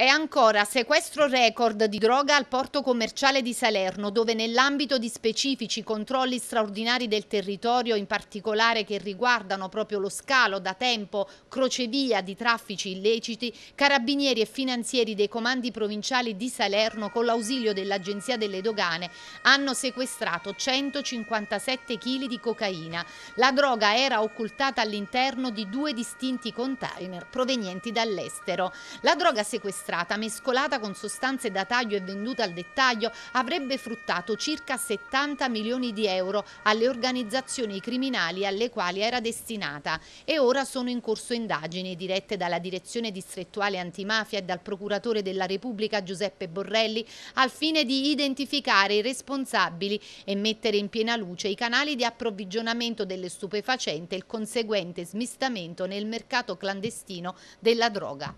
È ancora sequestro record di droga al porto commerciale di Salerno, dove nell'ambito di specifici controlli straordinari del territorio, in particolare che riguardano proprio lo scalo da tempo crocevia di traffici illeciti, carabinieri e finanzieri dei comandi provinciali di Salerno, con l'ausilio dell'Agenzia delle Dogane, hanno sequestrato 157 kg di cocaina. La droga era occultata all'interno di due distinti container provenienti dall'estero. La droga sequestrata registrata mescolata con sostanze da taglio e venduta al dettaglio avrebbe fruttato circa 70 milioni di euro alle organizzazioni criminali alle quali era destinata e ora sono in corso indagini dirette dalla Direzione Distrettuale Antimafia e dal Procuratore della Repubblica Giuseppe Borrelli al fine di identificare i responsabili e mettere in piena luce i canali di approvvigionamento delle stupefacenti e il conseguente smistamento nel mercato clandestino della droga.